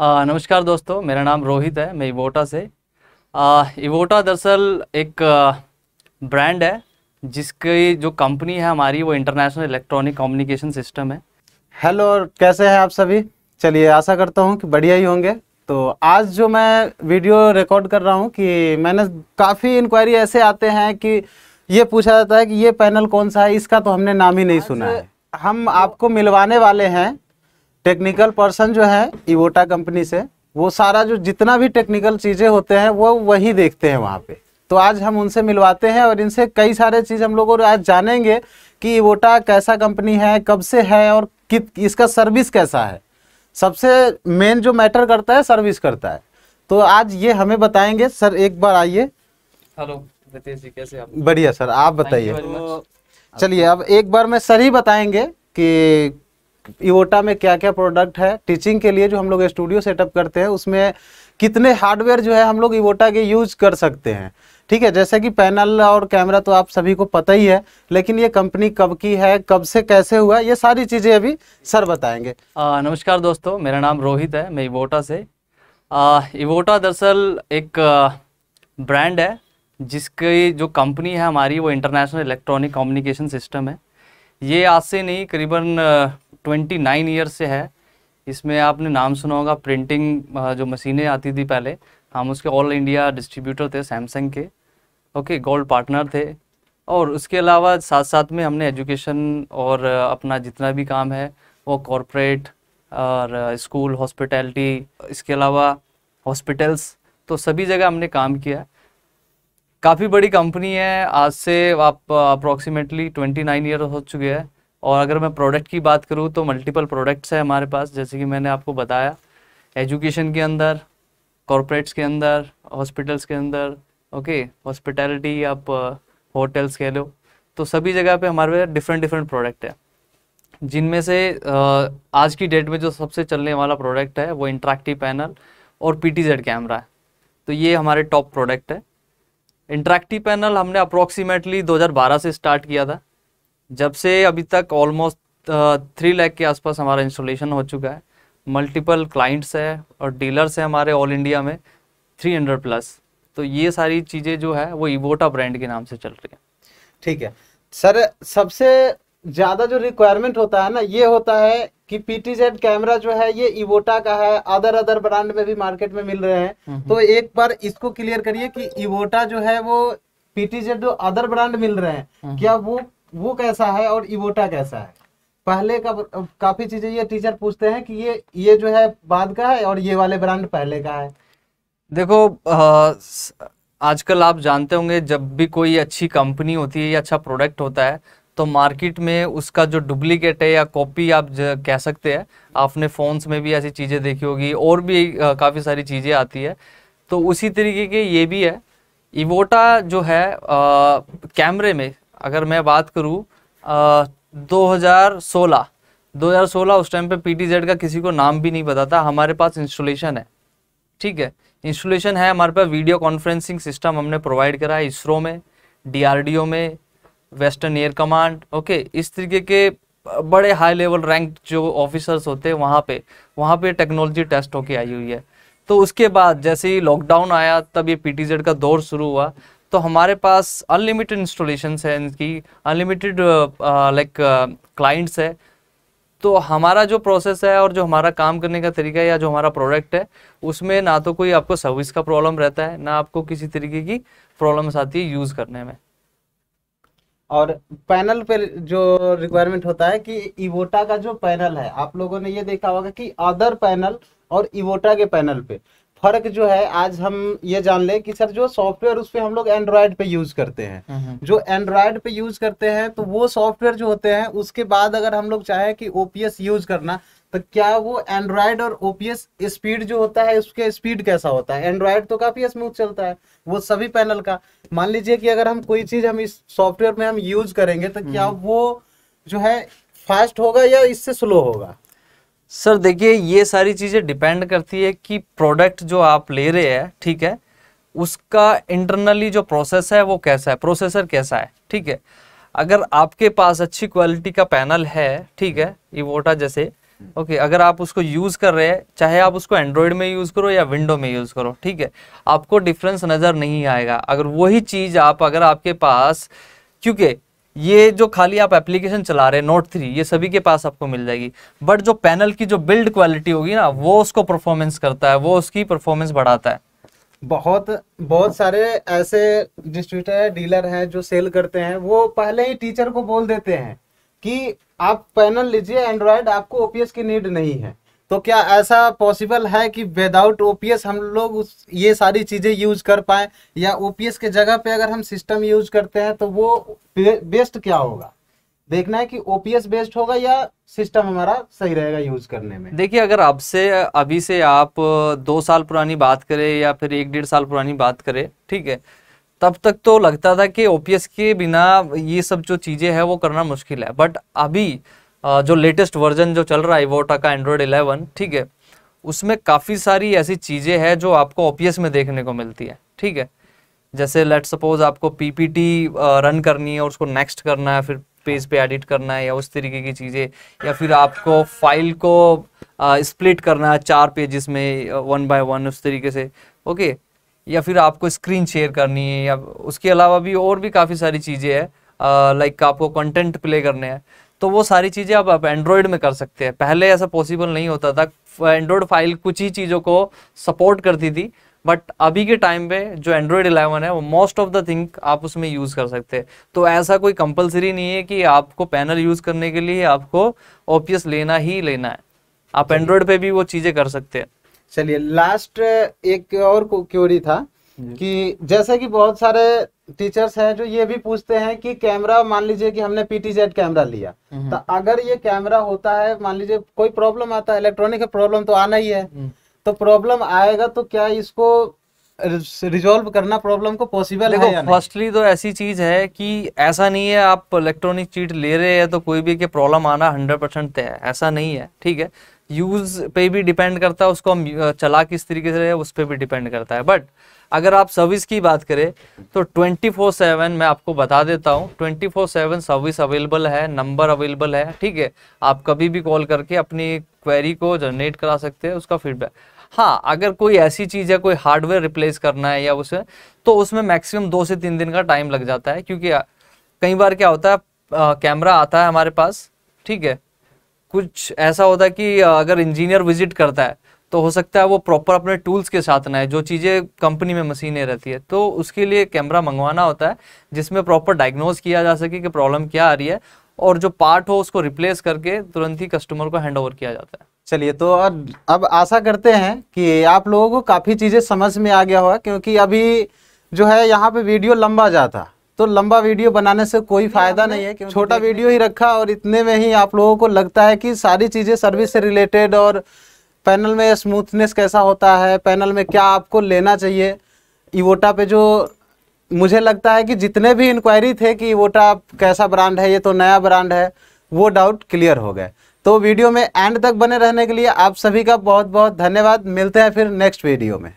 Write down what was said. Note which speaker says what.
Speaker 1: आ, नमस्कार दोस्तों मेरा नाम रोहित है मैं इवोटा से आ, इवोटा दरअसल एक ब्रांड है जिसकी जो कंपनी है हमारी वो इंटरनेशनल इलेक्ट्रॉनिक कम्युनिकेशन सिस्टम है
Speaker 2: हेलो कैसे हैं आप सभी चलिए आशा करता हूँ कि बढ़िया ही होंगे तो आज जो मैं वीडियो रिकॉर्ड कर रहा हूँ कि मैंने काफ़ी इंक्वायरी ऐसे आते हैं कि ये पूछा जाता है कि ये पैनल कौन सा है इसका तो हमने नाम ही नहीं सुना है हम आपको मिलवाने वाले हैं टेक्निकल पर्सन जो है इवोटा कंपनी से वो सारा जो जितना भी टेक्निकल चीज़ें होते हैं वो वही देखते हैं वहाँ पे तो आज हम उनसे मिलवाते हैं और इनसे कई सारे चीज़ हम लोग आज जानेंगे कि इवोटा कैसा कंपनी है कब से है और कित इसका सर्विस कैसा है सबसे मेन जो मैटर करता है सर्विस करता है तो आज ये हमें बताएंगे सर एक बार आइए
Speaker 1: हेलो जी कैसे आप बढ़िया
Speaker 2: सर आप बताइए चलिए अब एक बार मैं सर ही बताएंगे कि इवोटा में क्या क्या प्रोडक्ट है टीचिंग के लिए जो हम लोग स्टूडियो सेटअप करते हैं उसमें कितने हार्डवेयर जो है हम लोग इवोटा के यूज कर सकते हैं ठीक है जैसे कि पैनल और कैमरा तो आप सभी को पता ही है लेकिन ये कंपनी कब की है कब से कैसे हुआ ये सारी चीज़ें अभी सर बताएंगे
Speaker 1: आ, नमस्कार दोस्तों मेरा नाम रोहित है मैं इवोटा से इवोटा दरअसल एक ब्रांड है जिसकी जो कंपनी है हमारी वो इंटरनेशनल इलेक्ट्रॉनिक कम्युनिकेशन सिस्टम है ये आज से नहीं करीबन ट्वेंटी नाइन ईयर से है इसमें आपने नाम सुना होगा प्रिंटिंग जो मशीनें आती थी पहले हम उसके ऑल इंडिया डिस्ट्रीब्यूटर थे सैमसंग के ओके गोल्ड पार्टनर थे और उसके अलावा साथ साथ में हमने एजुकेशन और अपना जितना भी काम है वो कॉरपोरेट और स्कूल हॉस्पिटैलिटी इसके अलावा हॉस्पिटल्स तो सभी जगह हमने काम किया काफ़ी बड़ी कंपनी है आज से आप अप्रॉक्सीमेटली ट्वेंटी नाइन ईयर हो चुके हैं और अगर मैं प्रोडक्ट की बात करूँ तो मल्टीपल प्रोडक्ट्स है हमारे पास जैसे कि मैंने आपको बताया एजुकेशन के अंदर कॉरपोरेट्स के अंदर हॉस्पिटल्स के अंदर ओके हॉस्पिटैलिटी आप होटल्स uh, कह लो तो सभी जगह पे हमारे पास डिफरेंट डिफरेंट प्रोडक्ट है जिनमें से uh, आज की डेट में जो सबसे चलने वाला प्रोडक्ट है वो इंट्रैक्टिव पैनल और पी कैमरा है तो ये हमारे टॉप प्रोडक्ट है इंट्रैक्टिव पैनल हमने अप्रोक्सीमेटली 2012 से स्टार्ट किया था जब से अभी तक ऑलमोस्ट थ्री लैख के आसपास हमारा इंस्टॉलेशन हो चुका है मल्टीपल क्लाइंट्स है और डीलर्स है हमारे ऑल इंडिया में थ्री हंड्रेड प्लस तो ये सारी चीज़ें जो है वो इवोटा ब्रांड के नाम से चल रही है ठीक है
Speaker 2: सर सबसे ज़्यादा जो रिक्वायरमेंट होता है ना ये होता है कि पीटीजेड कैमरा जो है ये इवोटा का है अदर अदर ब्रांड में भी मार्केट में मिल रहे हैं हम्म, तो हम्म। एक बार इसको क्लियर करिए कि इवोटा जो है वो पीटीजेड जो अदर ब्रांड मिल रहे हैं हम्म, क्या वो वो कैसा है और इवोटा कैसा है पहले का काफी चीजें ये टीचर पूछते हैं कि ये ये जो है बाद का है और ये वाले ब्रांड पहले का है
Speaker 1: देखो आजकल आप जानते होंगे जब भी कोई अच्छी कंपनी होती है या अच्छा प्रोडक्ट होता है तो मार्केट में उसका जो डुप्लीकेट है या कॉपी आप कह सकते हैं आपने फ़ोन्स में भी ऐसी चीज़ें देखी होगी और भी काफ़ी सारी चीज़ें आती है तो उसी तरीके के ये भी है इवोटा जो है कैमरे में अगर मैं बात करूँ दो हज़ार सोलह उस टाइम पे पीटीजेड का किसी को नाम भी नहीं पता था हमारे पास इंस्टॉलेशन है ठीक है इंस्टॉलेशन है हमारे पास वीडियो कॉन्फ्रेंसिंग सिस्टम हमने प्रोवाइड करा है इसरो में डीआरडीओ में वेस्टर्न एयर कमांड ओके इस तरीके के बड़े हाई लेवल रैंक जो ऑफिसर्स होते हैं वहाँ पे वहाँ पे टेक्नोलॉजी टेस्ट होके आई हुई है तो उसके बाद जैसे ही लॉकडाउन आया तब ये पीटीजेड का दौर शुरू हुआ तो हमारे पास अनलिमिटेड इंस्टॉलेशन है इनकी अनलिमिटेड लाइक क्लाइंट्स है तो हमारा जो प्रोसेस है और जो हमारा काम करने का तरीका है या जो हमारा प्रोडक्ट है उसमें ना तो कोई आपको सर्विस का प्रॉब्लम रहता है ना आपको किसी तरीके की प्रॉब्लम्स आती है यूज़ करने में
Speaker 2: और पैनल पे जो रिक्वायरमेंट होता है कि इवोटा का जो पैनल है आप लोगों ने ये देखा होगा कि अदर पैनल और इवोटा के पैनल पे फर्क जो है आज हम ये जान लें कि सर जो सॉफ्टवेयर उस पर हम लोग एंड्रॉयड पे यूज करते हैं हम्म, हम्म। जो एंड्रॉयड पे यूज करते हैं तो वो सॉफ्टवेयर जो होते हैं उसके बाद अगर हम लोग चाहे कि ओपीएस यूज करना तो क्या वो एंड्रॉयड और ओपीएस स्पीड जो होता है उसके स्पीड कैसा होता है एंड्रॉयड तो काफी स्मूथ चलता है वो सभी पैनल का मान लीजिए कि अगर हम कोई चीज हम इस सॉफ्टवेयर में हम यूज करेंगे तो क्या हम्म। वो जो है फास्ट होगा या इससे स्लो होगा
Speaker 1: सर देखिए ये सारी चीज़ें डिपेंड करती है कि प्रोडक्ट जो आप ले रहे हैं ठीक है उसका इंटरनली जो प्रोसेस है वो कैसा है प्रोसेसर कैसा है ठीक है अगर आपके पास अच्छी क्वालिटी का पैनल है ठीक है इवोटा जैसे ओके अगर आप उसको यूज़ कर रहे हैं चाहे आप उसको एंड्रॉयड में यूज़ करो या विंडो में यूज़ करो ठीक है आपको डिफरेंस नज़र नहीं आएगा अगर वही चीज़ आप अगर आपके पास क्योंकि ये जो खाली आप एप्लीकेशन चला रहे हैं नोट थ्री ये सभी के पास आपको मिल जाएगी बट जो पैनल की जो बिल्ड क्वालिटी होगी ना वो उसको परफॉर्मेंस करता है वो उसकी परफॉर्मेंस बढ़ाता है
Speaker 2: बहुत बहुत सारे ऐसे डिस्ट्रीब्यूटर डीलर हैं जो सेल करते हैं वो पहले ही टीचर को बोल देते हैं कि आप पैनल लीजिए एंड्रॉयड आपको ओपीएस की नीड नहीं है तो क्या ऐसा पॉसिबल है कि विदाउट ओपीएस हम लोग ये सारी चीज़ें यूज कर पाए या ओपीएस के जगह पे अगर हम सिस्टम यूज करते हैं तो वो बेस्ट क्या होगा देखना है कि ओपीएस बेस्ड होगा या सिस्टम हमारा सही रहेगा यूज करने
Speaker 1: में देखिए अगर अब से अभी से आप दो साल पुरानी बात करें या फिर एक डेढ़ साल पुरानी बात करें ठीक है तब तक तो लगता था कि ओपीएस के बिना ये सब जो चीज़ें हैं वो करना मुश्किल है बट अभी जो लेटेस्ट वर्जन जो चल रहा है वोटा का एंड्रॉयड 11 ठीक है उसमें काफ़ी सारी ऐसी चीज़ें हैं जो आपको ओपीएस में देखने को मिलती है ठीक है जैसे लेट सपोज आपको पीपीटी रन करनी है और उसको नेक्स्ट करना है फिर पेज पे एडिट करना है या उस तरीके की चीज़ें या फिर आपको फाइल को स्प्लिट करना है चार पेजेस में वन बाय वन उस तरीके से ओके या फिर आपको स्क्रीन शेयर करनी है या उसके अलावा भी और भी काफ़ी सारी चीज़ें हैं लाइक आपको कंटेंट प्ले करने हैं तो वो सारी चीज़ें अब आप एंड्रॉयड में कर सकते हैं पहले ऐसा पॉसिबल नहीं होता था एंड्रॉयड फाइल कुछ ही चीज़ों को सपोर्ट करती थी बट अभी के टाइम पे जो एंड्रॉयड 11 है वो मोस्ट ऑफ द थिंग आप उसमें यूज़ कर सकते हैं तो ऐसा कोई कंपलसरी नहीं है कि आपको पैनल यूज़ करने के लिए आपको ओपीएस लेना ही लेना है आप एंड्रॉयड पे भी वो चीज़ें कर सकते हैं
Speaker 2: चलिए लास्ट एक और क्वेरी था कि जैसे कि बहुत सारे टीचर्स हैं जो ये भी पूछते हैं कि कैमरा मान लीजिए कि हमने पीटीजेड कैमरा लिया हम्म। तो अगर ये कैमरा होता है मान लीजिए कोई प्रॉब्लम आता है इलेक्ट्रॉनिक प्रॉब्लम तो आना ही है हम्म। तो प्रॉब्लम आएगा तो क्या इसको रिजॉल्व करना प्रॉब्लम को पॉसिबल है फर्स्टली
Speaker 1: तो ऐसी चीज है कि ऐसा नहीं है आप इलेक्ट्रॉनिक चीट ले रहे हैं तो कोई भी के प्रॉब्लम आना हंड्रेड परसेंट है ऐसा नहीं है ठीक है यूज़ पे भी डिपेंड करता है उसको हम चला किस तरीके से रहे उस पर भी डिपेंड करता है बट अगर आप सर्विस की बात करें तो 24/7 मैं आपको बता देता हूँ 24/7 सर्विस अवेलेबल है नंबर अवेलेबल है ठीक है आप कभी भी कॉल करके अपनी क्वेरी को जनरेट करा सकते हैं उसका फीडबैक हाँ अगर कोई ऐसी चीज़ है कोई हार्डवेयर रिप्लेस करना है या उसे तो उसमें मैक्सिमम दो से तीन दिन का टाइम लग जाता है क्योंकि कई बार क्या होता है कैमरा आता है हमारे पास ठीक है कुछ ऐसा होता है कि अगर इंजीनियर विजिट करता है तो हो सकता है वो प्रॉपर अपने टूल्स के साथ ना है जो चीज़ें कंपनी में मशीनें रहती है तो उसके लिए कैमरा मंगवाना होता है जिसमें प्रॉपर डायग्नोज किया जा सके कि प्रॉब्लम क्या आ रही है और जो पार्ट हो उसको रिप्लेस करके तुरंत ही कस्टमर को हैंड किया जाता है चलिए तो
Speaker 2: अब आशा करते हैं कि आप लोगों को काफ़ी चीज़ें समझ में आ गया होगा क्योंकि अभी जो है यहाँ पर वीडियो लंबा जाता तो लंबा वीडियो बनाने से कोई फायदा नहीं है छोटा वीडियो ही रखा और इतने में ही आप लोगों को लगता है कि सारी चीज़ें सर्विस से रिलेटेड और पैनल में स्मूथनेस कैसा होता है पैनल में क्या आपको लेना चाहिए इवोटा पे जो मुझे लगता है कि जितने भी इंक्वायरी थे कि इवोटा कैसा ब्रांड है ये तो नया ब्रांड है वो डाउट क्लियर हो गए तो वीडियो में एंड तक बने रहने के लिए आप सभी का बहुत बहुत धन्यवाद मिलते हैं फिर नेक्स्ट वीडियो में